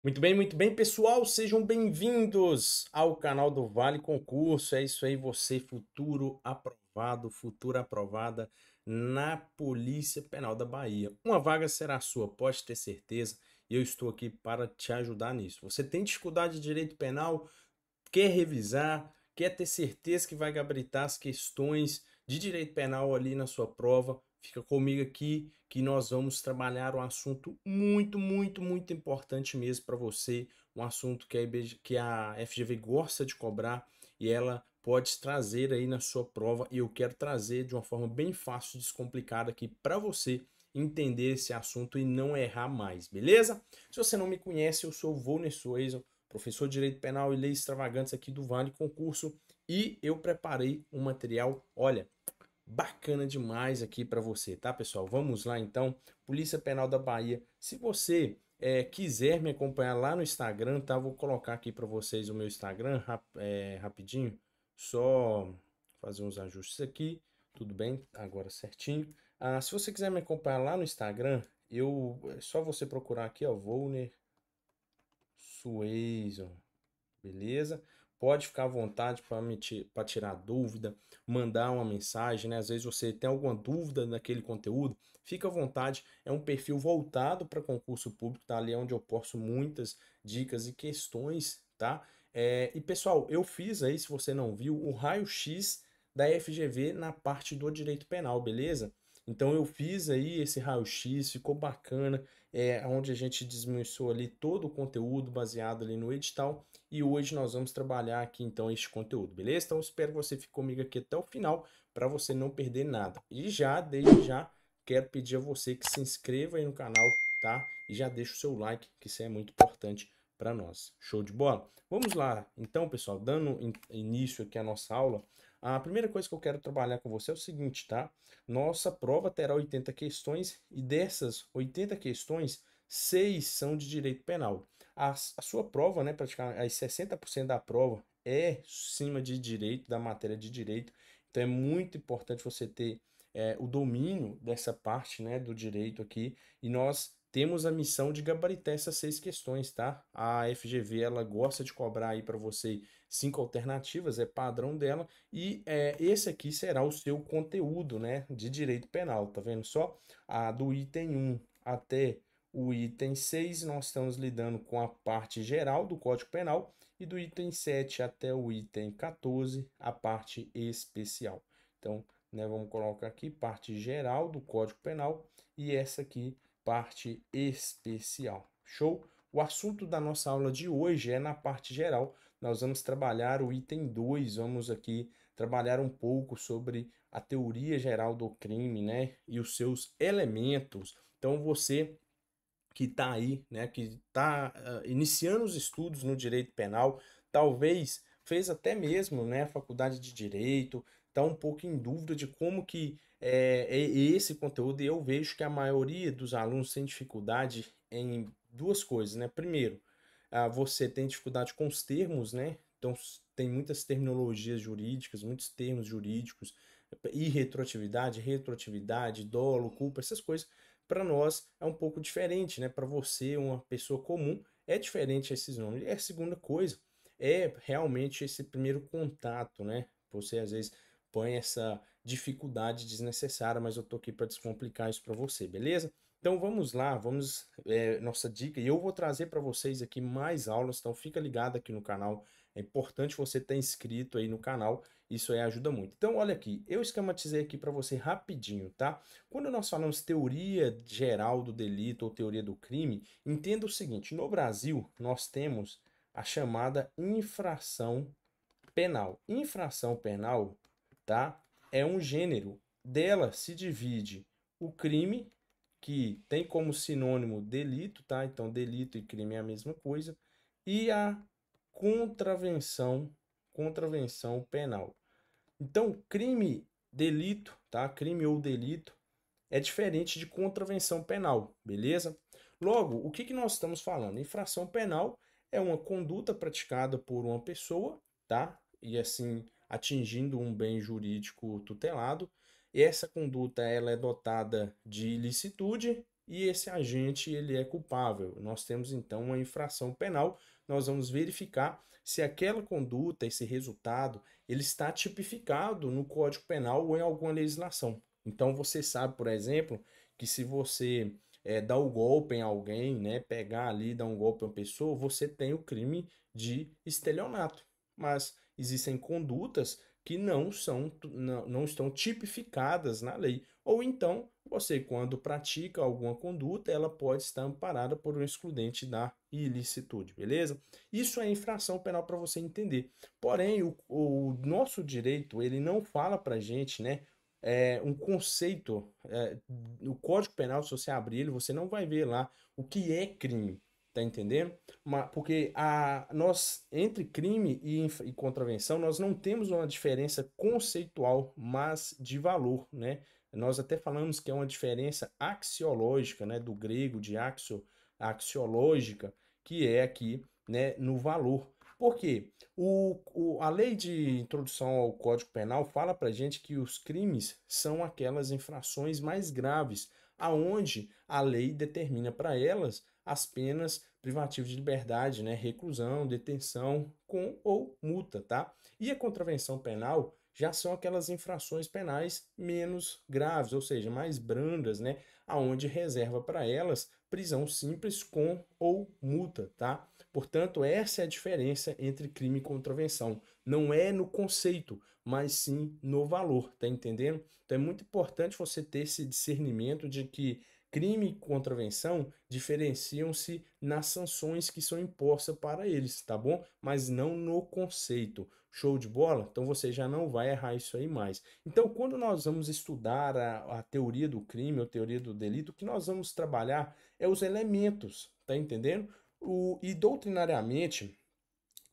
Muito bem, muito bem, pessoal, sejam bem-vindos ao canal do Vale Concurso. É isso aí, você futuro aprovado, futura aprovada na Polícia Penal da Bahia. Uma vaga será sua, pode ter certeza, e eu estou aqui para te ajudar nisso. Você tem dificuldade de direito penal, quer revisar, quer ter certeza que vai gabritar as questões de direito penal ali na sua prova? Fica comigo aqui que nós vamos trabalhar um assunto muito, muito, muito importante mesmo para você. Um assunto que a, IBG, que a FGV gosta de cobrar e ela pode trazer aí na sua prova. E eu quero trazer de uma forma bem fácil, descomplicada aqui para você entender esse assunto e não errar mais, beleza? Se você não me conhece, eu sou o Volner Soeison, professor de Direito Penal e Leis Extravagantes aqui do Vale Concurso. E eu preparei um material, olha, bacana demais aqui para você, tá, pessoal? Vamos lá então. Polícia Penal da Bahia. Se você é, quiser me acompanhar lá no Instagram, tá? Vou colocar aqui para vocês o meu Instagram rap é, rapidinho. Só fazer uns ajustes aqui. Tudo bem? Agora certinho. Ah, se você quiser me acompanhar lá no Instagram, eu é só você procurar aqui, ó, Volner Suazon. Beleza? Pode ficar à vontade para tirar dúvida, mandar uma mensagem, né? Às vezes você tem alguma dúvida naquele conteúdo, fica à vontade. É um perfil voltado para concurso público, tá? Ali é onde eu posto muitas dicas e questões, tá? É, e pessoal, eu fiz aí, se você não viu, o raio-x da FGV na parte do direito penal, beleza? Então eu fiz aí esse raio-x, ficou bacana, é onde a gente desmiuçou ali todo o conteúdo baseado ali no edital e hoje nós vamos trabalhar aqui então este conteúdo, beleza? Então espero que você fique comigo aqui até o final para você não perder nada. E já, desde já, quero pedir a você que se inscreva aí no canal, tá? E já deixa o seu like, que isso é muito importante para nós. Show de bola? Vamos lá, então, pessoal, dando in início aqui à nossa aula, a primeira coisa que eu quero trabalhar com você é o seguinte, tá? Nossa prova terá 80 questões e dessas 80 questões, 6 são de direito penal a, a sua prova, né, praticamente, as 60% da prova é cima de direito, da matéria de direito. Então é muito importante você ter é, o domínio dessa parte, né, do direito aqui. E nós temos a missão de gabaritar essas seis questões, tá? A FGV ela gosta de cobrar aí para você cinco alternativas, é padrão dela, e é, esse aqui será o seu conteúdo, né, de direito penal, tá vendo só? A do item 1 até o item 6, nós estamos lidando com a parte geral do Código Penal e do item 7 até o item 14, a parte especial. Então, né, vamos colocar aqui parte geral do Código Penal e essa aqui parte especial. Show? O assunto da nossa aula de hoje é na parte geral. Nós vamos trabalhar o item 2, vamos aqui trabalhar um pouco sobre a teoria geral do crime, né, e os seus elementos. Então você que está aí, né, que está uh, ah, iniciando os estudos no direito penal, talvez fez até mesmo né, faculdade de direito, está um pouco em dúvida de como que é, é esse conteúdo, e eu vejo que a maioria dos alunos tem dificuldade em duas coisas, né? Primeiro, uh, você tem dificuldade com os termos, né? Então tem muitas terminologias jurídicas, muitos termos jurídicos, irretroatividade, retroatividade, dolo, culpa, essas coisas para nós é um pouco diferente, né? Para você, uma pessoa comum, é diferente esses nomes. E é a segunda coisa é realmente esse primeiro contato, né? Você às vezes põe essa dificuldade desnecessária, mas eu tô aqui para descomplicar isso para você, beleza? Então vamos lá, vamos é, nossa dica e eu vou trazer para vocês aqui mais aulas, então fica ligado aqui no canal. É importante você estar tá inscrito aí no canal isso aí ajuda muito. Então, olha aqui, eu esquematizei aqui para você rapidinho, tá? Quando nós falamos teoria geral do delito ou teoria do crime, entenda o seguinte: no Brasil, nós temos a chamada infração penal. Infração penal, tá? É um gênero. Dela se divide o crime, que tem como sinônimo delito, tá? Então, delito e crime é a mesma coisa. E a contravenção, contravenção penal. Então, crime, delito, tá? Crime ou delito é diferente de contravenção penal, beleza? Logo, o que, que nós estamos falando? Infração penal é uma conduta praticada por uma pessoa, tá? E assim, atingindo um bem jurídico tutelado. E essa conduta ela é dotada de ilicitude e esse agente ele é culpável. Nós temos então uma infração penal. Nós vamos verificar se aquela conduta, esse resultado, ele está tipificado no Código Penal ou em alguma legislação. Então você sabe, por exemplo, que se você é, eh, dar o um golpe em alguém, né, pegar ali, dar um golpe em uma pessoa, você tem o crime de estelionato. Mas existem condutas que não, são, não, não estão tipificadas na lei. Ou então, você, quando pratica alguma conduta, ela pode estar amparada por um excludente da ilicitude, beleza? Isso é infração penal para você entender. Porém, o, o, nosso direito, ele não fala para gente, né? É, um conceito, é, no Código Penal, se você abrir ele, você não vai ver lá o que é crime. Tá entendendo? Porque a, nós, entre crime e, e contravenção, nós não temos uma diferença conceitual, mas de valor, né? Nós até falamos que é uma diferença axiológica, né? Do grego de axio, axiológica, que é aqui, né? No valor. Porque o, o, a lei de introdução ao Código Penal fala para gente que os crimes são aquelas infrações mais graves, aonde a lei determina para elas as penas privativas de liberdade, né, reclusão, detenção com ou multa, tá? E a contravenção penal já são aquelas infrações penais menos graves, ou seja, mais brandas, né, aonde reserva para elas prisão simples com ou multa, tá? Portanto, essa é a diferença entre crime e contravenção. Não é no conceito, mas sim no valor, tá entendendo? Então é muito importante você ter esse discernimento de que crime e contravenção diferenciam-se nas sanções que são impostas para eles, tá bom? Mas não no conceito. Show de bola? Então você já não vai errar isso aí mais. Então, quando nós vamos estudar a, a teoria do crime ou teoria do delito, o que nós vamos trabalhar é os elementos, tá entendendo? O, e doutrinariamente,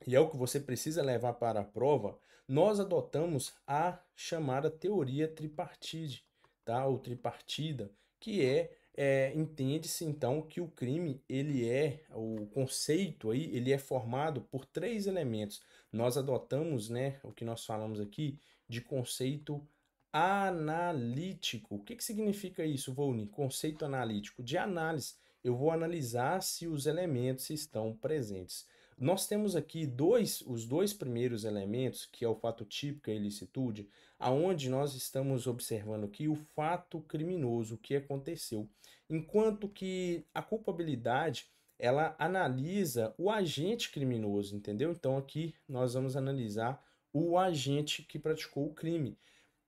e é o que você precisa levar para a prova, nós adotamos a chamada teoria tripartite, tá? Ou tripartida, que é, é entende-se então que o crime ele é o conceito aí ele é formado por três elementos. Nós adotamos né o que nós falamos aqui de conceito analítico. O que, que significa isso, Volney? Conceito analítico de análise. Eu vou analisar se os elementos estão presentes. Nós temos aqui dois, os dois primeiros elementos, que é o fato típico e a ilicitude, aonde nós estamos observando aqui o fato criminoso, o que aconteceu. Enquanto que a culpabilidade, ela analisa o agente criminoso, entendeu? Então aqui nós vamos analisar o agente que praticou o crime.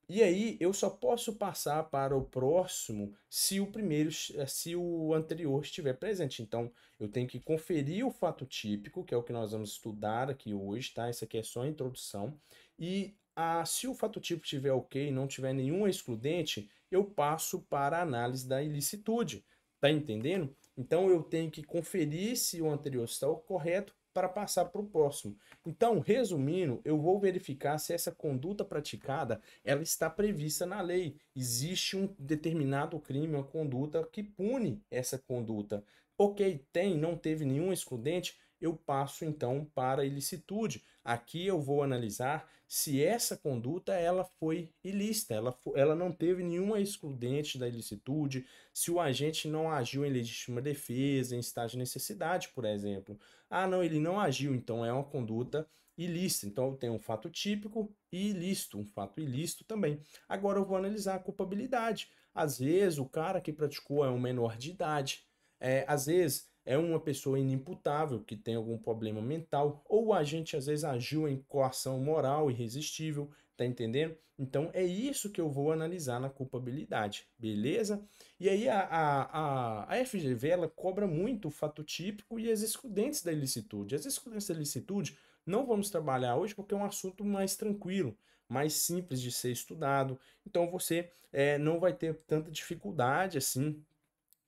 E aí eu só posso passar para o próximo se o primeiro, eh, se o anterior estiver presente. Então eu tenho que conferir o fato típico, que é o que nós vamos estudar aqui hoje, tá? Isso aqui é só a introdução. E a, ah, se o fato típico estiver ok, não tiver nenhum excludente, eu passo para a análise da ilicitude. Tá entendendo? Então eu tenho que conferir se o anterior está correto para passar para o próximo. Então, resumindo, eu vou verificar se essa conduta praticada ela está prevista na lei. Existe um determinado crime, uma conduta que pune essa conduta. Ok, tem, não teve nenhum excludente, eu passo então para a ilicitude. Aqui eu vou analisar se essa conduta ela foi ilícita, ela, ela não teve nenhuma excludente da ilicitude, se o agente não agiu em legítima defesa, em estágio de necessidade, por exemplo. Ah, não, ele não agiu, então é uma conduta ilícita. Então eu tenho um fato típico e ilícito, um fato ilícito também. Agora eu vou analisar a culpabilidade. Às vezes o cara que praticou é um menor de idade, é, às vezes é uma pessoa inimputável que tem algum problema mental, ou a gente às vezes agiu em coação moral irresistível, tá entendendo? Então é isso que eu vou analisar na culpabilidade, beleza? E aí a, a, a, FGV ela cobra muito o fato típico e as excludentes da ilicitude. As excludentes da ilicitude não vamos trabalhar hoje porque é um assunto mais tranquilo, mais simples de ser estudado, então você é, não vai ter tanta dificuldade assim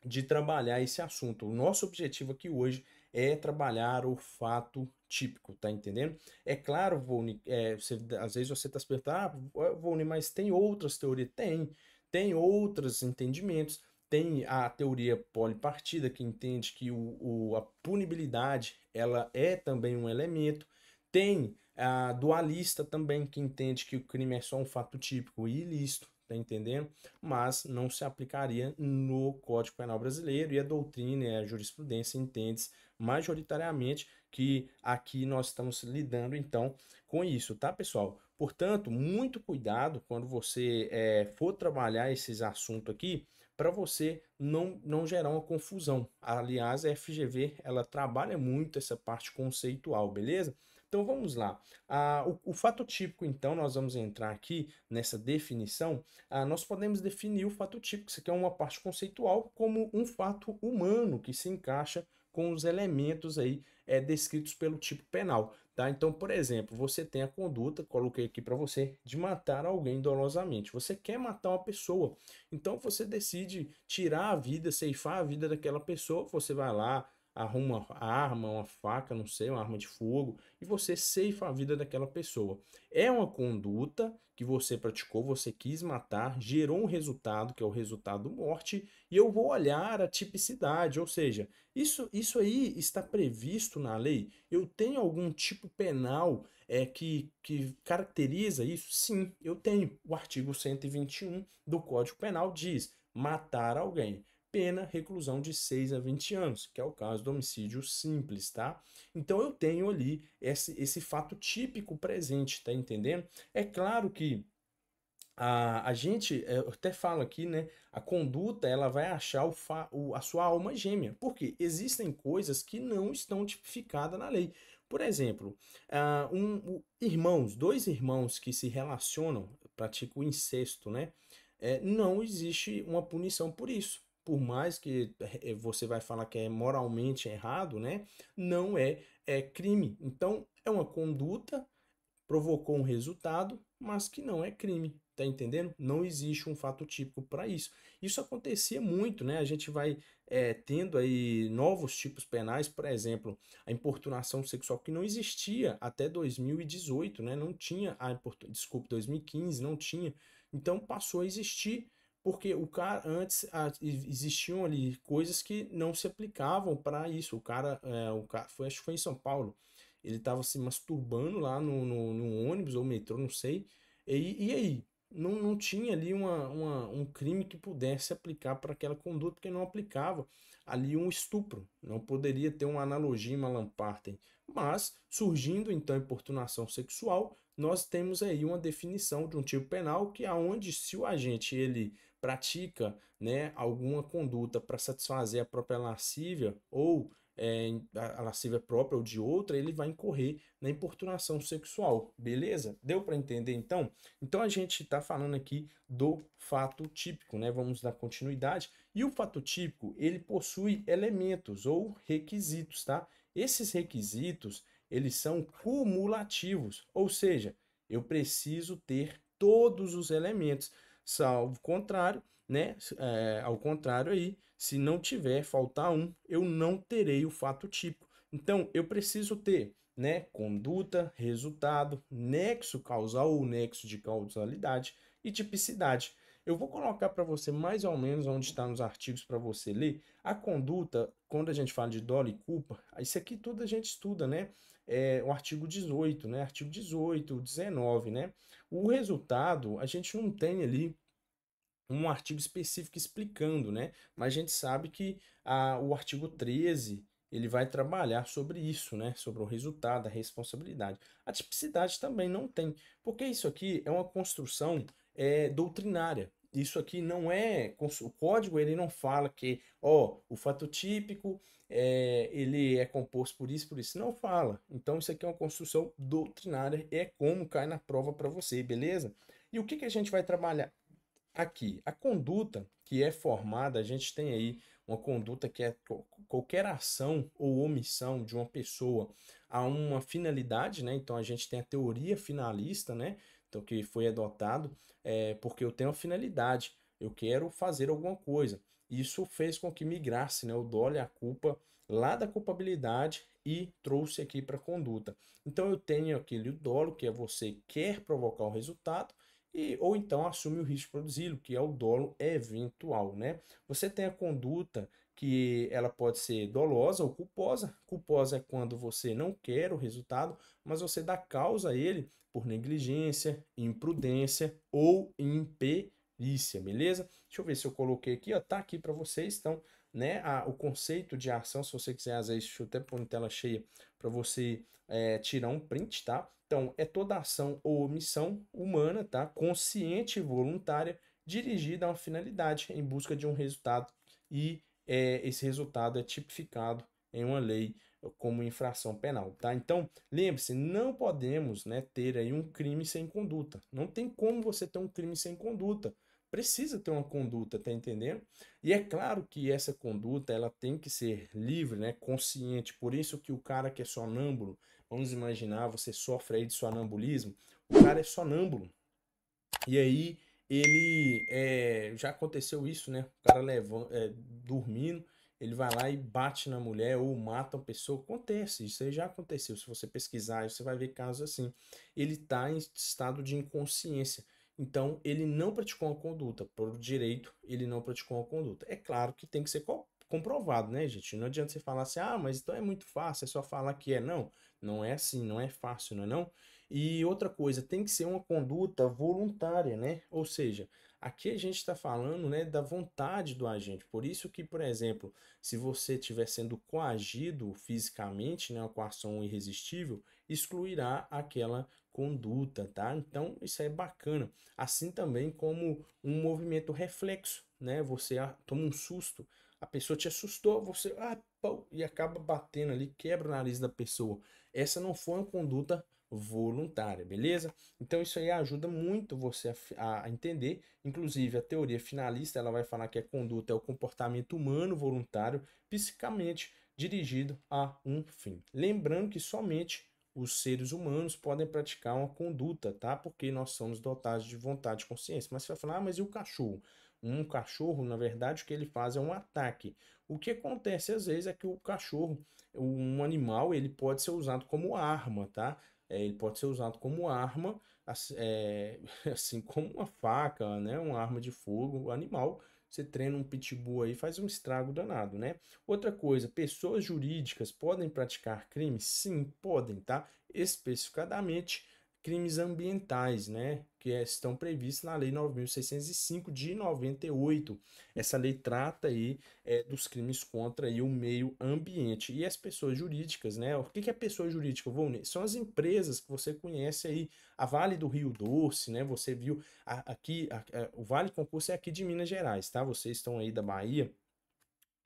de trabalhar esse assunto. O nosso objetivo aqui hoje é trabalhar o fato típico, tá entendendo? É claro, Vone, é, você, às vezes você está se perguntando, ah, Vone, mas tem outras teorias? Tem, tem outros entendimentos, tem a teoria polipartida que entende que o, o a punibilidade ela é também um elemento, tem a dualista também que entende que o crime é só um fato típico e ilícito, tá entendendo? Mas não se aplicaria no Código Penal brasileiro e a doutrina e a jurisprudência entende majoritariamente que aqui nós estamos lidando então com isso, tá pessoal? Portanto, muito cuidado quando você é, for trabalhar esses assuntos aqui para você não, não gerar uma confusão. Aliás, a FGV ela trabalha muito essa parte conceitual, beleza? Então vamos lá. Ah, o, o, fato típico, então, nós vamos entrar aqui nessa definição. Ah, nós podemos definir o fato típico, isso aqui é uma parte conceitual, como um fato humano que se encaixa com os elementos aí é, descritos pelo tipo penal. Tá? Então, por exemplo, você tem a conduta, coloquei aqui para você, de matar alguém dolosamente. Você quer matar uma pessoa, então você decide tirar a vida, ceifar a vida daquela pessoa, você vai lá, arruma a arma, uma faca, não sei, uma arma de fogo, e você ceifa a vida daquela pessoa. É uma conduta que você praticou, você quis matar, gerou um resultado, que é o resultado morte, e eu vou olhar a tipicidade, ou seja, isso, isso aí está previsto na lei? Eu tenho algum tipo penal é, que, que caracteriza isso? Sim, eu tenho. O artigo 121 do Código Penal diz matar alguém pena reclusão de 6 a 20 anos, que é o caso do homicídio simples, tá? Então eu tenho ali esse, esse fato típico presente, tá entendendo? É claro que a, a gente, é, eu até falo aqui, né? A conduta ela vai achar o, fa, o a sua alma gêmea, porque existem coisas que não estão tipificadas na lei. Por exemplo, uh, um, um, irmãos, dois irmãos que se relacionam, praticam o incesto, né? É, não existe uma punição por isso por mais que eh, você vai falar que é moralmente errado, né? Não é, é crime. Então, é uma conduta, provocou um resultado, mas que não é crime. Tá entendendo? Não existe um fato típico para isso. Isso acontecia muito, né? A gente vai é, tendo aí novos tipos penais, por exemplo, a importunação sexual que não existia até 2018, né? Não tinha a importun... desculpa, 2015 não tinha. Então passou a existir porque o cara antes a, existiam ali coisas que não se aplicavam para isso. O cara, é, o cara foi, acho que foi em São Paulo, ele estava se masturbando lá no, no, no, ônibus ou metrô, não sei. E, e aí? Não, não tinha ali uma, uma, um crime que pudesse aplicar para aquela conduta, porque não aplicava ali um estupro. Não poderia ter uma analogia em Malamparten. Mas, surgindo então importunação sexual, nós temos aí uma definição de um tipo penal que aonde se o agente ele pratica né, alguma conduta para satisfazer a própria lascívia ou é, a lascívia própria ou de outra, ele vai incorrer na importunação sexual, beleza? Deu para entender então? Então a gente está falando aqui do fato típico, né? Vamos dar continuidade. E o fato típico, ele possui elementos ou requisitos, tá? Esses requisitos, eles são cumulativos, ou seja, eu preciso ter todos os elementos salvo contrário, né? É, ao contrário aí, se não tiver faltar um, eu não terei o fato típico. Então, eu preciso ter, né, conduta, resultado, nexo causal ou nexo de causalidade e tipicidade. Eu vou colocar para você mais ou menos onde está nos artigos para você ler. A conduta, quando a gente fala de dólar e culpa, isso aqui tudo a gente estuda, né? É o artigo 18, né? Artigo 18, 19, né? O resultado, a gente não tem ali um artigo específico explicando, né? Mas a gente sabe que a, o artigo 13 ele vai trabalhar sobre isso, né? Sobre o resultado, a responsabilidade. A tipicidade também não tem, porque isso aqui é uma construção é, doutrinária. Isso aqui não é o código, ele não fala que, ó, o fato típico é, ele é composto por isso, por isso. Não fala. Então isso aqui é uma construção doutrinária, é como cai na prova para você, beleza? E o que, que a gente vai trabalhar aqui? A conduta que é formada, a gente tem aí uma conduta que é qualquer ação ou omissão de uma pessoa a uma finalidade, né? Então a gente tem a teoria finalista, né? então que foi adotado, é, porque eu tenho a finalidade, eu quero fazer alguma coisa. Isso fez com que migrasse né, o dole a culpa lá da culpabilidade e trouxe aqui para a conduta. Então eu tenho aquele dolo, que é você quer provocar o resultado, e, ou então assume o risco produzido, que é o dolo eventual, né? Você tem a conduta que ela pode ser dolosa ou culposa. Culposa é quando você não quer o resultado, mas você dá causa a ele por negligência, imprudência ou imperícia, beleza? Deixa eu ver se eu coloquei aqui, ó, tá aqui para vocês, então, né, a, o conceito de ação, se você quiser, às vezes, deixa eu até pôr em tela cheia para você é, tirar um print, tá? Então, é toda ação ou omissão humana, tá? Consciente e voluntária, dirigida a uma finalidade em busca de um resultado e é, esse resultado é tipificado em uma lei como infração penal, tá? Então, lembre-se, não podemos, né, ter aí um crime sem conduta. Não tem como você ter um crime sem conduta. Precisa ter uma conduta, tá entendendo? E é claro que essa conduta, ela tem que ser livre, né, consciente. Por isso que o cara que é sonâmbulo, vamos imaginar, você sofre aí de sonambulismo, o cara é sonâmbulo. E aí ele é, já aconteceu isso, né? O cara levando, é, dormindo, ele vai lá e bate na mulher ou mata uma pessoa. Acontece, isso aí já aconteceu. Se você pesquisar, você vai ver casos assim. Ele está em estado de inconsciência. Então, ele não praticou a conduta. Por direito, ele não praticou a conduta. É claro que tem que ser comprovado, né, gente? Não adianta você falar assim, ah, mas então é muito fácil, é só falar que é. Não, não é assim, não é fácil, não é não? E outra coisa, tem que ser uma conduta voluntária, né? Ou seja, aqui a gente está falando né, da vontade do agente. Por isso que, por exemplo, se você estiver sendo coagido fisicamente, né, a coação irresistível, excluirá aquela conduta, tá? Então, isso é bacana. Assim também como um movimento reflexo, né? Você ah, toma um susto, a pessoa te assustou, você ah, pô, e acaba batendo ali, quebra o nariz da pessoa. Essa não foi uma conduta voluntária, beleza? Então isso aí ajuda muito você a, a, entender, inclusive a teoria finalista, ela vai falar que a conduta é o comportamento humano voluntário, psicamente dirigido a um fim. Lembrando que somente os seres humanos podem praticar uma conduta, tá? Porque nós somos dotados de vontade e consciência. Mas você vai falar, ah, mas e o cachorro? Um cachorro, na verdade, o que ele faz é um ataque. O que acontece às vezes é que o cachorro, um animal, ele pode ser usado como arma, tá? É, ele pode ser usado como arma, assim, é, assim como uma faca, né? Uma arma de fogo, animal. Você treina um pitbull aí, faz um estrago danado, né? Outra coisa, pessoas jurídicas podem praticar crime? Sim, podem, tá? Especificadamente crimes ambientais, né, que é, estão previstos na Lei 9.605 de 98. Essa lei trata aí é, dos crimes contra aí, o meio ambiente e as pessoas jurídicas, né? O que, que é pessoa jurídica, São as empresas que você conhece aí, a Vale do Rio Doce, né? Você viu a, aqui, a, a, o Vale Concurso é aqui de Minas Gerais, tá? Vocês estão aí da Bahia,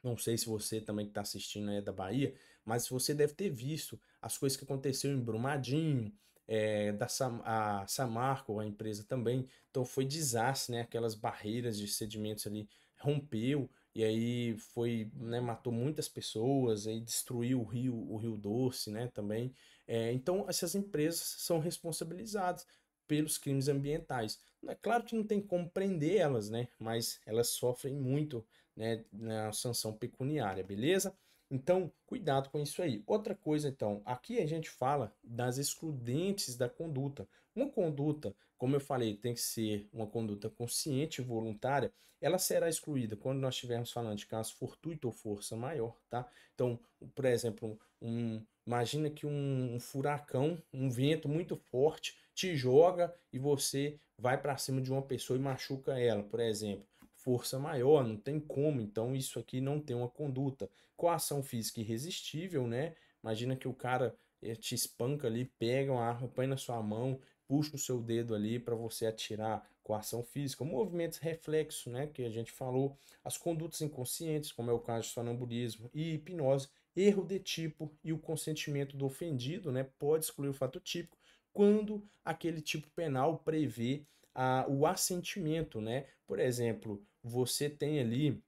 não sei se você também que está assistindo é da Bahia, mas você deve ter visto as coisas que aconteceu em Brumadinho, é, da Sam, a Samarco, a empresa também. Então foi desastre, né? Aquelas barreiras de sedimentos ali rompeu e aí foi, né, matou muitas pessoas, aí destruiu o rio, o Rio Doce, né, também. É, então essas empresas são responsabilizadas pelos crimes ambientais. É claro que não tem como prender elas, né, mas elas sofrem muito, né, na sanção pecuniária, beleza? Então, cuidado com isso aí. Outra coisa, então, aqui a gente fala das excludentes da conduta. Uma conduta, como eu falei, tem que ser uma conduta consciente e voluntária, ela será excluída quando nós estivermos falando de caso fortuito ou força maior, tá? Então, por exemplo, um, imagina que um, um furacão, um vento muito forte te joga e você vai para cima de uma pessoa e machuca ela, por exemplo força maior, não tem como, então isso aqui não tem uma conduta. Coação física irresistível, né? Imagina que o cara eh, te espanca ali, pega uma arma, põe na sua mão, puxa o seu dedo ali para você atirar coação física, movimentos reflexo, né, que a gente falou, as condutas inconscientes, como é o caso de sonambulismo e hipnose, erro de tipo e o consentimento do ofendido, né, pode excluir o fato típico quando aquele tipo penal prevê a, o assentimento, né? Por exemplo, você tem ali,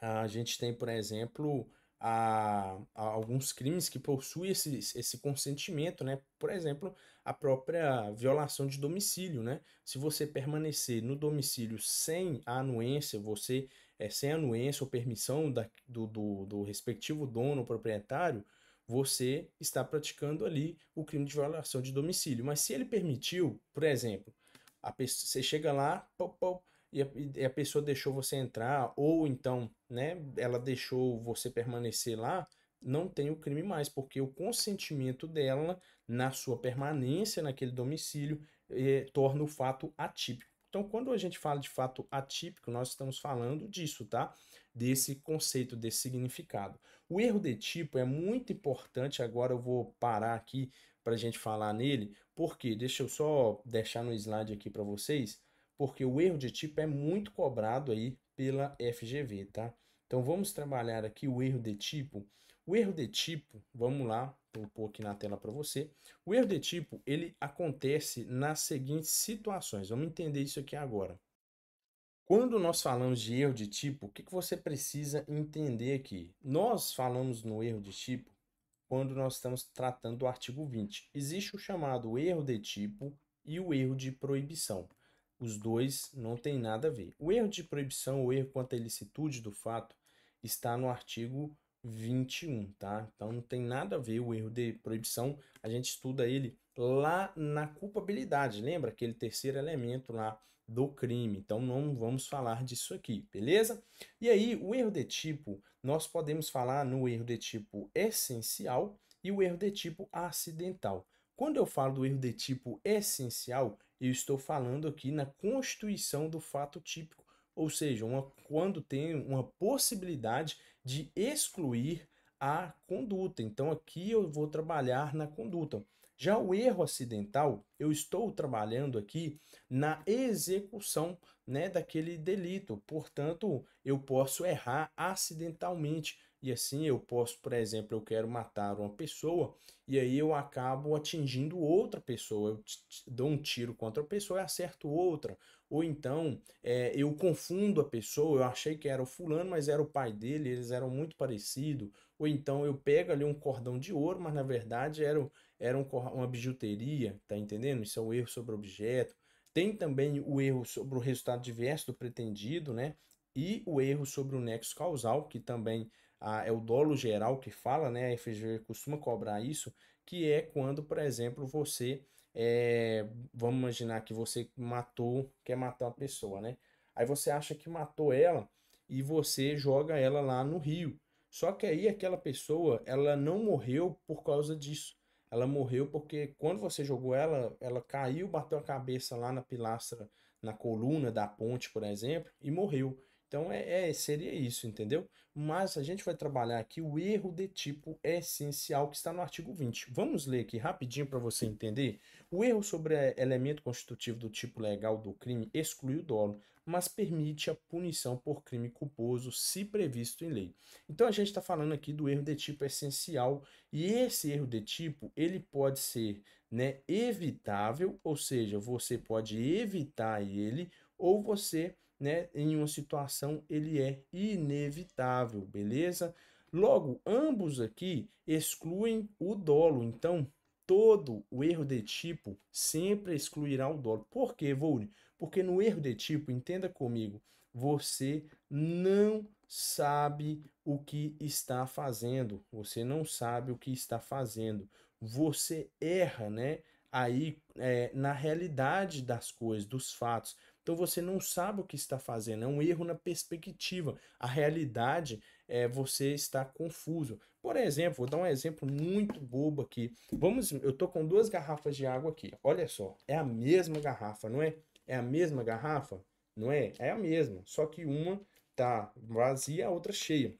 a gente tem, por exemplo, a, a alguns crimes que possuem esse, esse consentimento, né? Por exemplo, a própria violação de domicílio, né? Se você permanecer no domicílio sem a anuência, você é, sem anuência ou permissão da, do, do, do respectivo dono ou proprietário, você está praticando ali o crime de violação de domicílio. Mas se ele permitiu, por exemplo, a pessoa, você chega lá, pop, pop, e a, e a pessoa deixou você entrar, ou então, né, ela deixou você permanecer lá, não tem o crime mais, porque o consentimento dela na sua permanência naquele domicílio eh, torna o fato atípico. Então, quando a gente fala de fato atípico, nós estamos falando disso, tá? Desse conceito, desse significado. O erro de tipo é muito importante, agora eu vou parar aqui para a gente falar nele, porque deixa eu só deixar no slide aqui para vocês, porque o erro de tipo é muito cobrado aí pela FGV, tá? Então vamos trabalhar aqui o erro de tipo. O erro de tipo, vamos lá, vou pôr aqui na tela para você. O erro de tipo, ele acontece nas seguintes situações. Vamos entender isso aqui agora. Quando nós falamos de erro de tipo, o que, que você precisa entender aqui? Nós falamos no erro de tipo quando nós estamos tratando do artigo 20. Existe o chamado erro de tipo e o erro de proibição. Os dois não têm nada a ver. O erro de proibição, o erro quanto à ilicitude do fato, está no artigo 21, tá? Então não tem nada a ver o erro de proibição, a gente estuda ele lá na culpabilidade, lembra aquele terceiro elemento lá do crime. Então não vamos falar disso aqui, beleza? E aí, o erro de tipo, nós podemos falar no erro de tipo essencial e o erro de tipo acidental. Quando eu falo do erro de tipo essencial, eu estou falando aqui na constituição do fato típico, ou seja, uma, quando tem uma possibilidade de excluir a conduta. Então aqui eu vou trabalhar na conduta. Já o erro acidental, eu estou trabalhando aqui na execução né, daquele delito. Portanto, eu posso errar acidentalmente. E assim eu posso, por exemplo, eu quero matar uma pessoa e aí eu acabo atingindo outra pessoa. Eu dou um tiro contra a pessoa e acerto outra. Ou então é, eu confundo a pessoa, eu achei que era o fulano, mas era o pai dele, eles eram muito parecidos. Ou então eu pego ali um cordão de ouro, mas na verdade era, era um, uma bijuteria, tá entendendo? Isso é um erro sobre objeto. Tem também o erro sobre o resultado diverso do pretendido, né? E o erro sobre o nexo causal, que também a, é o dolo geral que fala, né? A FGV costuma cobrar isso, que é quando, por exemplo, você é, vamos imaginar que você matou, quer matar uma pessoa, né? Aí você acha que matou ela e você joga ela lá no rio. Só que aí aquela pessoa, ela não morreu por causa disso. Ela morreu porque quando você jogou ela, ela caiu, bateu a cabeça lá na pilastra, na coluna da ponte, por exemplo, e morreu. Então é, é, seria isso, entendeu? Mas a gente vai trabalhar aqui o erro de tipo essencial que está no artigo 20. Vamos ler aqui rapidinho para você entender. O erro sobre elemento constitutivo do tipo legal do crime exclui o dolo, mas permite a punição por crime culposo se previsto em lei. Então a gente está falando aqui do erro de tipo essencial e esse erro de tipo ele pode ser né, evitável, ou seja, você pode evitar ele ou você né, em uma situação, ele é inevitável, beleza? Logo, ambos aqui excluem o dolo, então todo o erro de tipo sempre excluirá o dolo. Por quê, Vouri? Porque no erro de tipo, entenda comigo, você não sabe o que está fazendo. Você não sabe o que está fazendo. Você erra, né? Aí é, na realidade das coisas, dos fatos. Então você não sabe o que está fazendo, é um erro na perspectiva. A realidade é você estar confuso. Por exemplo, vou dar um exemplo muito bobo aqui. Vamos, eu tô com duas garrafas de água aqui. Olha só, é a mesma garrafa, não é? É a mesma garrafa, não é? É a mesma, só que uma tá vazia, a outra cheia.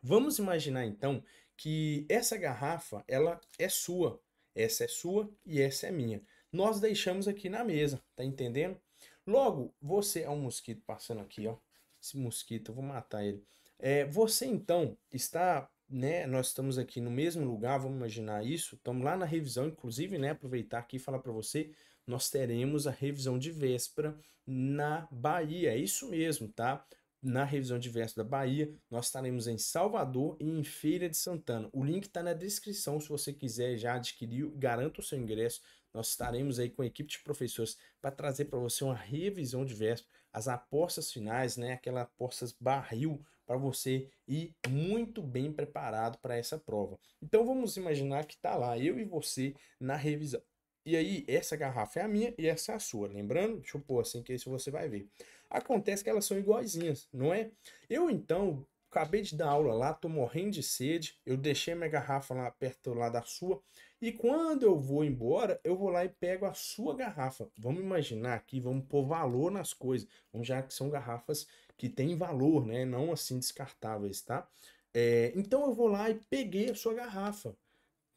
Vamos imaginar então que essa garrafa, ela é sua. Essa é sua e essa é minha. Nós deixamos aqui na mesa, tá entendendo? Logo, você é um mosquito passando aqui, ó. Esse mosquito, eu vou matar ele. É, você então está, né? Nós estamos aqui no mesmo lugar, vamos imaginar isso. Estamos lá na revisão, inclusive, né? Aproveitar aqui e falar para você, nós teremos a revisão de véspera na Bahia. É isso mesmo, tá? na revisão de verso da Bahia, nós estaremos em Salvador e em Feira de Santana. O link está na descrição se você quiser já adquirir, garanta o seu ingresso. Nós estaremos aí com a equipe de professores para trazer para você uma revisão de verso, as apostas finais, né, aquelas apostas barril para você ir muito bem preparado para essa prova. Então vamos imaginar que está lá eu e você na revisão e aí, essa garrafa é a minha e essa é a sua. Lembrando, deixa eu pôr assim, que isso você vai ver. Acontece que elas são iguaizinhas, não é? Eu então acabei de dar aula lá, tô morrendo de sede, eu deixei minha garrafa lá perto lá da sua, e quando eu vou embora, eu vou lá e pego a sua garrafa. Vamos imaginar aqui, vamos pôr valor nas coisas, vamos já que são garrafas que têm valor, né, não assim descartáveis, tá? É, então eu vou lá e peguei a sua garrafa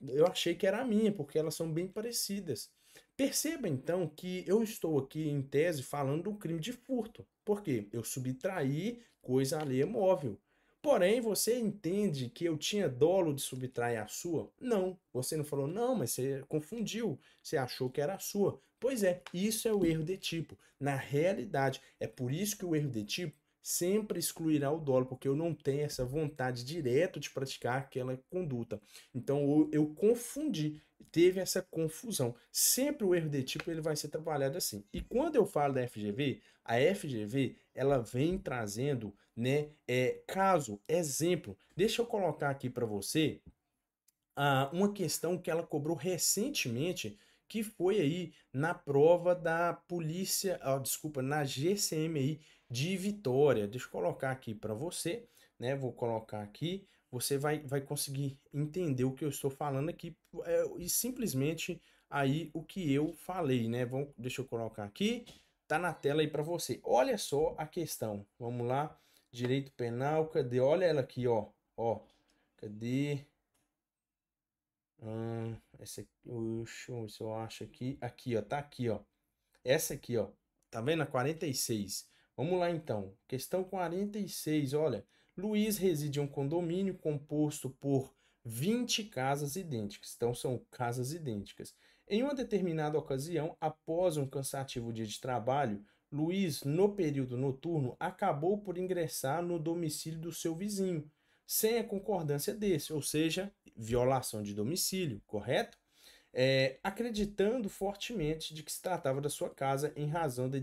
eu achei que era a minha, porque elas são bem parecidas. Perceba então que eu estou aqui, em tese, falando do crime de furto. porque Eu subtraí coisa ali móvel. Porém, você entende que eu tinha dolo de subtrair a sua? Não. Você não falou, não, mas você confundiu. Você achou que era a sua. Pois é, isso é o erro de tipo. Na realidade, é por isso que o erro de tipo sempre excluirá o dolo, porque eu não tenho essa vontade direta de praticar aquela conduta. Então eu, confundi, teve essa confusão. Sempre o erro de tipo ele vai ser trabalhado assim. E quando eu falo da FGV, a FGV ela vem trazendo, né, é, caso, exemplo. Deixa eu colocar aqui para você a ah, uma questão que ela cobrou recentemente que foi aí na prova da polícia, ah, desculpa, na GCMI de Vitória. Deixa eu colocar aqui para você, né? Vou colocar aqui, você vai, vai conseguir entender o que eu estou falando aqui é, e simplesmente aí o que eu falei, né? Vou deixa eu colocar aqui, tá na tela aí para você. Olha só a questão, vamos lá, direito penal, cadê? Olha ela aqui, ó, ó, cadê? Hum, essa aqui, deixa se eu acho aqui, aqui ó, tá aqui ó, essa aqui ó, tá vendo? A 46. Vamos lá então. Questão 46, olha. Luiz reside em um condomínio composto por 20 casas idênticas. Então são casas idênticas. Em uma determinada ocasião, após um cansativo dia de trabalho, Luiz, no período noturno, acabou por ingressar no domicílio do seu vizinho, sem a concordância desse, ou seja, violação de domicílio, correto? é, acreditando fortemente de que se tratava da sua casa em razão da,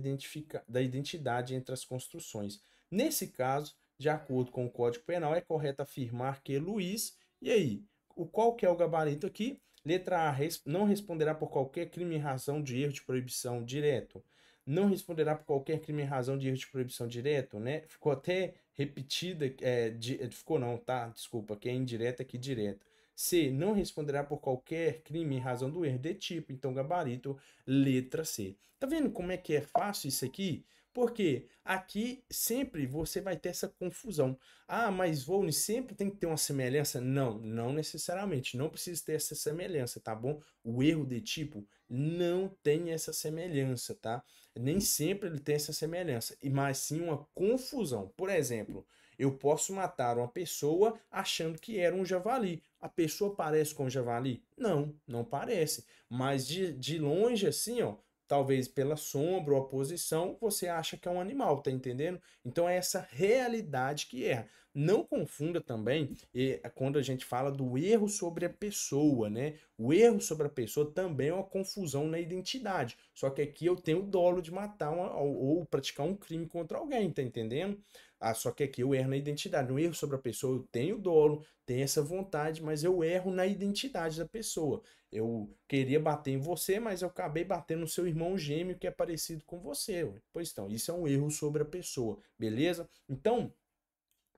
da identidade entre as construções. Nesse caso, de acordo com o Código Penal, é correto afirmar que Luiz, e aí, o qual que é o gabarito aqui? Letra A, não responderá por qualquer crime em razão de erro de proibição direto. Não responderá por qualquer crime em razão de erro de proibição direto, né? Ficou até repetida, é, de, ficou não, tá? Desculpa, que é indireta aqui direta. C. Não responderá por qualquer crime em razão do erro de tipo, então gabarito, letra C. Tá vendo como é que é fácil isso aqui? Porque aqui sempre você vai ter essa confusão. Ah, mas Volney sempre tem que ter uma semelhança? Não, não necessariamente. Não precisa ter essa semelhança, tá bom? O erro de tipo não tem essa semelhança, tá? Nem sempre ele tem essa semelhança, e mais sim uma confusão. Por exemplo, eu posso matar uma pessoa achando que era um javali. A pessoa parece com um javali? Não, não parece. Mas de, de longe, assim, ó, talvez pela sombra ou a posição, você acha que é um animal, tá entendendo? Então é essa realidade que erra. Não confunda também é, quando a gente fala do erro sobre a pessoa, né? O erro sobre a pessoa também é uma confusão na identidade. Só que aqui eu tenho o dolo de matar uma, ou, ou praticar um crime contra alguém, tá entendendo? Ah, só que aqui eu erro na identidade. Não erro sobre a pessoa, eu tenho dolo, tenho essa vontade, mas eu erro na identidade da pessoa. Eu queria bater em você, mas eu acabei batendo no seu irmão gêmeo que é parecido com você. Pois então, isso é um erro sobre a pessoa, beleza? Então,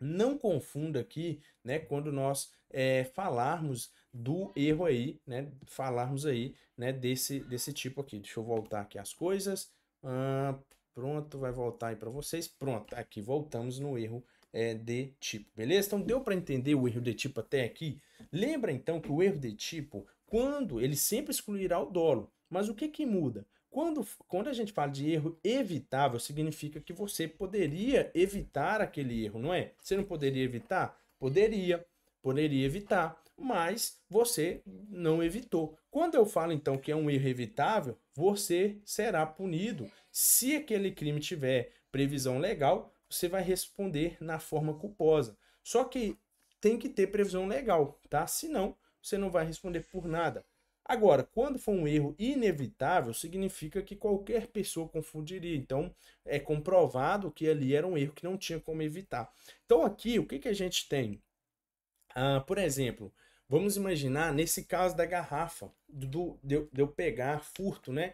não confunda aqui, né, quando nós é, falarmos do erro aí, né, falarmos aí, né, desse, desse tipo aqui. Deixa eu voltar aqui as coisas. Ah, Pronto, vai voltar aí para vocês. Pronto, tá aqui voltamos no erro é, de tipo, beleza? Então deu para entender o erro de tipo até aqui? Lembra então que o erro de tipo, quando ele sempre excluirá o dolo, mas o que que muda? Quando, quando a gente fala de erro evitável, significa que você poderia evitar aquele erro, não é? Você não poderia evitar? Poderia, poderia evitar, mas você não evitou. Quando eu falo então que é um erro evitável, você será punido se aquele crime tiver previsão legal, você vai responder na forma culposa. Só que tem que ter previsão legal, tá? Senão, você não vai responder por nada. Agora, quando for um erro inevitável, significa que qualquer pessoa confundiria. Então, é comprovado que ali era um erro que não tinha como evitar. Então, aqui, o que, que a gente tem? Ah, por exemplo, vamos imaginar nesse caso da garrafa, do, de, de eu pegar furto, né?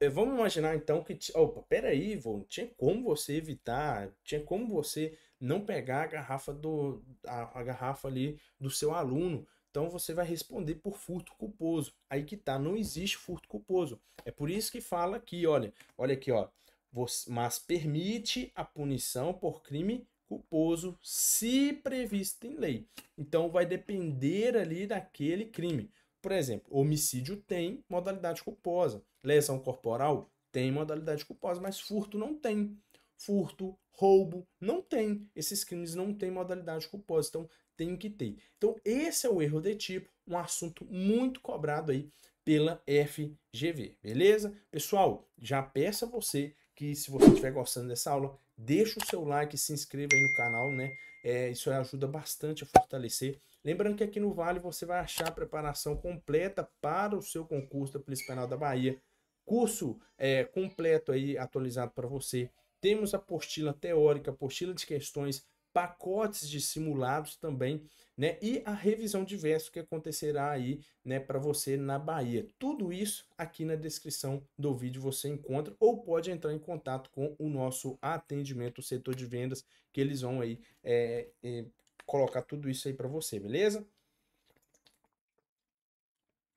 É, vamos imaginar então que. Opa, peraí, vou tinha como você evitar, tinha como você não pegar a garrafa do. A, a, garrafa ali do seu aluno. Então você vai responder por furto culposo. Aí que tá, não existe furto culposo. É por isso que fala aqui, olha, olha aqui, ó. Você, mas permite a punição por crime culposo se previsto em lei. Então vai depender ali daquele crime por exemplo, homicídio tem modalidade culposa, lesão corporal tem modalidade culposa, mas furto não tem. Furto, roubo, não tem. Esses crimes não têm modalidade culposa, então tem que ter. Então, esse é o erro de tipo, um assunto muito cobrado aí pela FGV, beleza? Pessoal, já peça você que se você estiver gostando dessa aula, deixa o seu like, se inscreva aí no canal, né? É, isso ajuda bastante a fortalecer. Lembrando que aqui no Vale você vai achar a preparação completa para o seu concurso da Polícia Penal da Bahia. Curso é, completo aí, atualizado para você. Temos a apostila teórica, apostila de questões pacotes de simulados também, né? E a revisão de verso que acontecerá aí, né, para você na Bahia. Tudo isso aqui na descrição do vídeo você encontra ou pode entrar em contato com o nosso atendimento, o setor de vendas, que eles vão aí é, é, colocar tudo isso aí para você, beleza?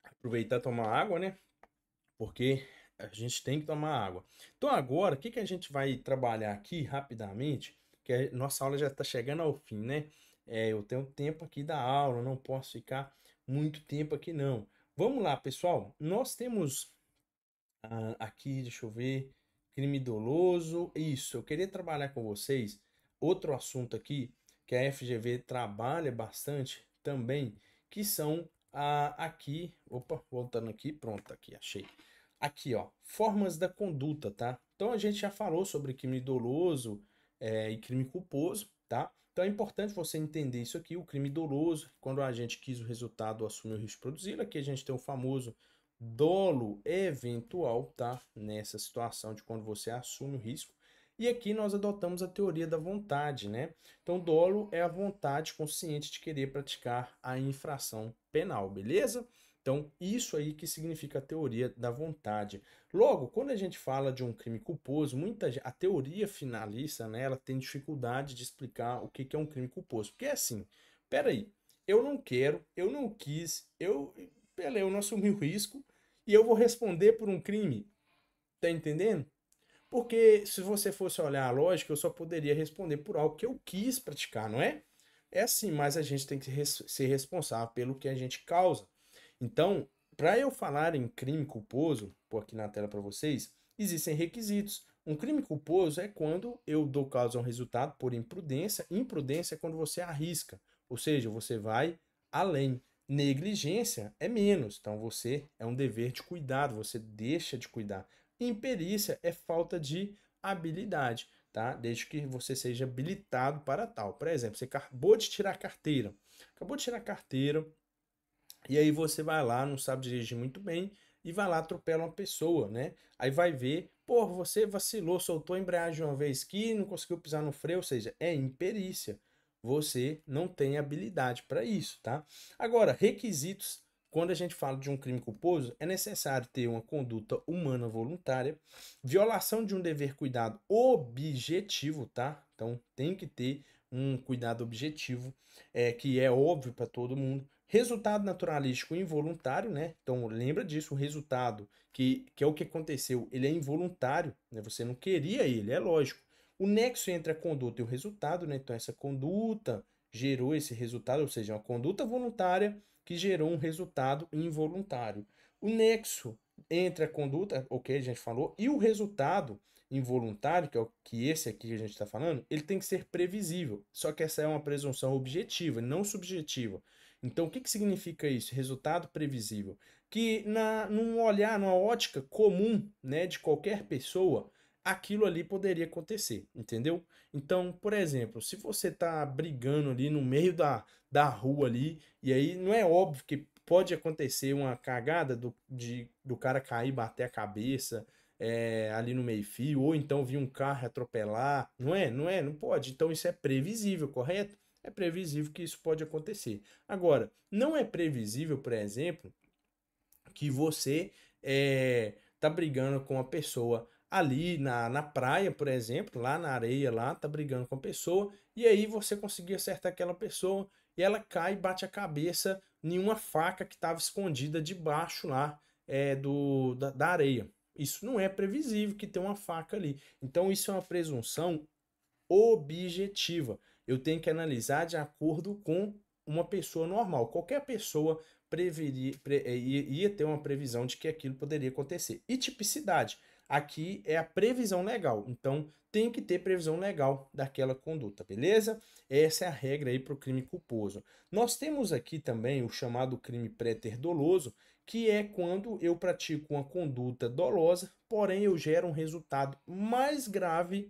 Aproveitar tomar água, né? Porque a gente tem que tomar água. Então agora, o que, que a gente vai trabalhar aqui rapidamente? que a é, nossa aula já está chegando ao fim, né? É, eu tenho tempo aqui da aula, não posso ficar muito tempo aqui não. Vamos lá, pessoal. Nós temos ah, aqui, deixa eu ver, crime doloso. Isso, eu queria trabalhar com vocês outro assunto aqui que a FGV trabalha bastante também, que são ah, aqui, opa, voltando aqui, pronto, aqui, achei. Aqui, ó, formas da conduta, tá? Então a gente já falou sobre crime doloso, é, e crime culposo, tá? Então é importante você entender isso aqui, o crime doloso, quando a gente quis o resultado, assumiu o risco de produzi-lo. Aqui a gente tem o famoso dolo eventual, tá? Nessa situação de quando você assume o risco. E aqui nós adotamos a teoria da vontade, né? Então, dolo é a vontade consciente de querer praticar a infração penal, beleza? Então, isso aí que significa a teoria da vontade. Logo, quando a gente fala de um crime culposo, muita a teoria finalista, né, ela tem dificuldade de explicar o que, é um crime culposo. Porque é assim, peraí, eu não quero, eu não quis, eu, peraí, eu não assumi o risco e eu vou responder por um crime. Tá entendendo? Porque se você fosse olhar a lógica, eu só poderia responder por algo que eu quis praticar, não é? É assim, mas a gente tem que ser responsável pelo que a gente causa. Então, para eu falar em crime culposo, por aqui na tela para vocês, existem requisitos. Um crime culposo é quando eu dou causa a um resultado por imprudência. Imprudência é quando você arrisca, ou seja, você vai além. Negligência é menos, então você é um dever de cuidado, você deixa de cuidar. Imperícia é falta de habilidade, tá? Desde que você seja habilitado para tal. Por exemplo, você acabou de tirar a carteira. Acabou de tirar a carteira, e aí você vai lá, não sabe dirigir muito bem, e vai lá, atropela uma pessoa, né? Aí vai ver, pô, você vacilou, soltou a embreagem uma vez que não conseguiu pisar no freio, ou seja, é imperícia. Você não tem habilidade para isso, tá? Agora, requisitos quando a gente fala de um crime culposo, é necessário ter uma conduta humana voluntária, violação de um dever cuidado objetivo, tá? Então tem que ter um cuidado objetivo, é, que é óbvio para todo mundo, Resultado naturalístico involuntário, né? Então lembra disso, o resultado que, que é o que aconteceu, ele é involuntário, né? Você não queria ele, é lógico. O nexo entre a conduta e o resultado, né? Então essa conduta gerou esse resultado, ou seja, é uma conduta voluntária que gerou um resultado involuntário. O nexo entre a conduta, o okay, que a gente falou, e o resultado involuntário, que é o que esse aqui que a gente está falando, ele tem que ser previsível. Só que essa é uma presunção objetiva, não subjetiva. Então, o que, que significa isso? Resultado previsível. Que na, num olhar, numa ótica comum né, de qualquer pessoa, aquilo ali poderia acontecer, entendeu? Então, por exemplo, se você tá brigando ali no meio da, da rua ali, e aí não é óbvio que pode acontecer uma cagada do, de, do cara cair, bater a cabeça é, ali no meio-fio, ou então vir um carro atropelar, não é? Não é? Não pode. Então isso é previsível, correto? é previsível que isso pode acontecer. Agora, não é previsível, por exemplo, que você é, tá brigando com a pessoa ali na, na praia, por exemplo, lá na areia, lá, tá brigando com a pessoa, e aí você conseguiu acertar aquela pessoa, e ela cai e bate a cabeça em uma faca que estava escondida debaixo lá é, do, da, da areia. Isso não é previsível que tem uma faca ali. Então, isso é uma presunção objetiva eu tenho que analisar de acordo com uma pessoa normal. Qualquer pessoa preveria, pre, eh, ia ter uma previsão de que aquilo poderia acontecer. E tipicidade. Aqui é a previsão legal. Então, tem que ter previsão legal daquela conduta, beleza? Essa é a regra aí para o crime culposo. Nós temos aqui também o chamado crime préter doloso, que é quando eu pratico uma conduta dolosa, porém eu gero um resultado mais grave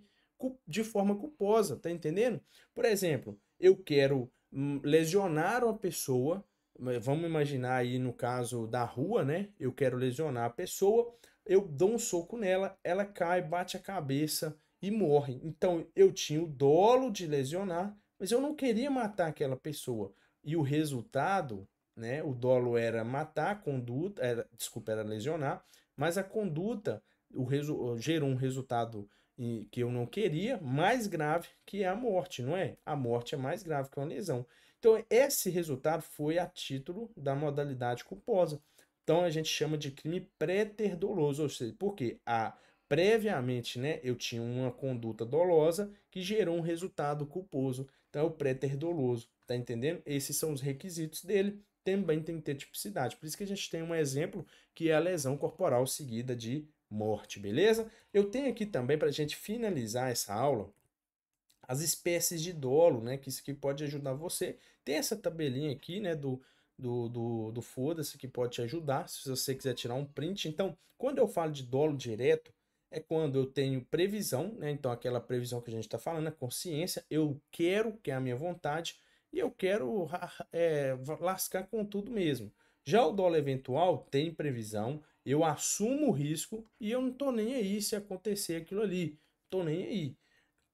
de forma culposa, tá entendendo? Por exemplo, eu quero hum, lesionar uma pessoa, hum, vamos imaginar aí no caso da rua, né? Eu quero lesionar a pessoa, eu dou um soco nela, ela cai, bate a cabeça e morre. Então eu tinha o dolo de lesionar, mas eu não queria matar aquela pessoa. E o resultado, né? O dolo era matar a conduta, era, desculpa, era lesionar, mas a conduta o resu, gerou um resultado que eu não queria, mais grave que é a morte, não é? A morte é mais grave que uma lesão. Então, esse resultado foi a título da modalidade culposa. Então, a gente chama de crime préter doloso, ou seja, porque a, previamente né, eu tinha uma conduta dolosa que gerou um resultado culposo. Então, é o préter doloso, tá entendendo? Esses são os requisitos dele. Também tem que ter tipicidade. Por isso que a gente tem um exemplo que é a lesão corporal seguida de morte, beleza? Eu tenho aqui também, para a gente finalizar essa aula, as espécies de dolo, né? Que isso aqui pode ajudar você. Tem essa tabelinha aqui, né? Do, do, do, do foda-se que pode te ajudar, se você quiser tirar um print. Então, quando eu falo de dolo direto, é quando eu tenho previsão, né? Então, aquela previsão que a gente está falando, a consciência, eu quero, que é a minha vontade, e eu quero é, lascar com tudo mesmo. Já o dolo eventual tem previsão, eu assumo o risco e eu não tô nem aí se acontecer aquilo ali. Tô nem aí.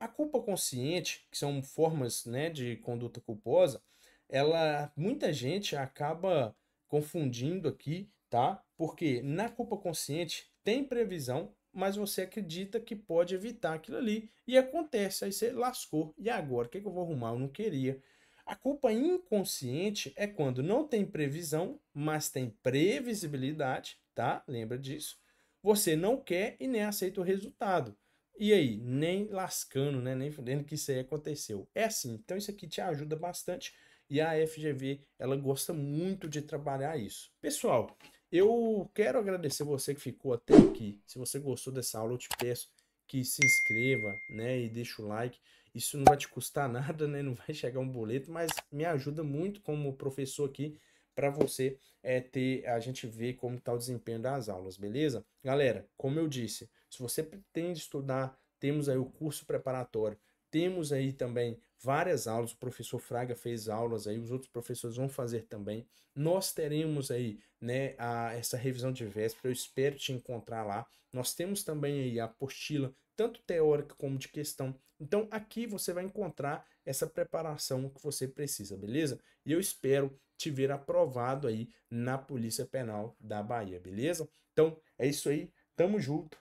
A culpa consciente, que são formas né, de conduta culposa, ela muita gente acaba confundindo aqui, tá? Porque na culpa consciente tem previsão, mas você acredita que pode evitar aquilo ali e acontece, aí você lascou. E agora, o que, é que eu vou arrumar? Eu não queria. A culpa inconsciente é quando não tem previsão, mas tem previsibilidade, tá? Lembra disso? Você não quer e nem aceita o resultado. E aí, nem lascando, né? Nem fudendo que isso aí aconteceu. É assim. Então isso aqui te ajuda bastante e a FGV, ela gosta muito de trabalhar isso. Pessoal, eu quero agradecer você que ficou até aqui. Se você gostou dessa aula, eu te peço que se inscreva, né, e deixa o like. Isso não vai te custar nada, né? Não vai chegar um boleto, mas me ajuda muito como professor aqui para você é, ter a gente ver como está o desempenho das aulas, beleza? Galera, como eu disse, se você pretende estudar, temos aí o curso preparatório, temos aí também várias aulas, o professor Fraga fez aulas aí, os outros professores vão fazer também. Nós teremos aí, né, a, essa revisão de véspera, eu espero te encontrar lá. Nós temos também aí a apostila tanto teórica como de questão. Então aqui você vai encontrar essa preparação que você precisa, beleza? E eu espero te ver aprovado aí na Polícia Penal da Bahia, beleza? Então é isso aí, tamo junto.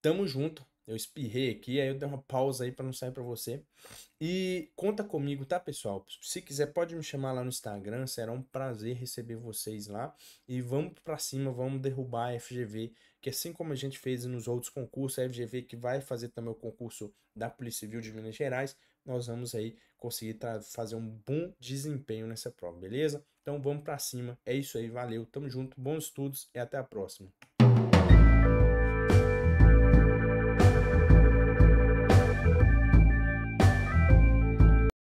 Tamo junto. Eu espirrei aqui, aí eu dei uma pausa aí para não sair para você. E conta comigo, tá, pessoal? Se quiser, pode me chamar lá no Instagram, será um prazer receber vocês lá. E vamos para cima, vamos derrubar a FGV que assim como a gente fez nos outros concursos, a FGV que vai fazer também o concurso da Polícia Civil de Minas Gerais, nós vamos aí conseguir fazer um bom desempenho nessa prova, beleza? Então vamos para cima, é isso aí, valeu, tamo junto, bons estudos e até a próxima.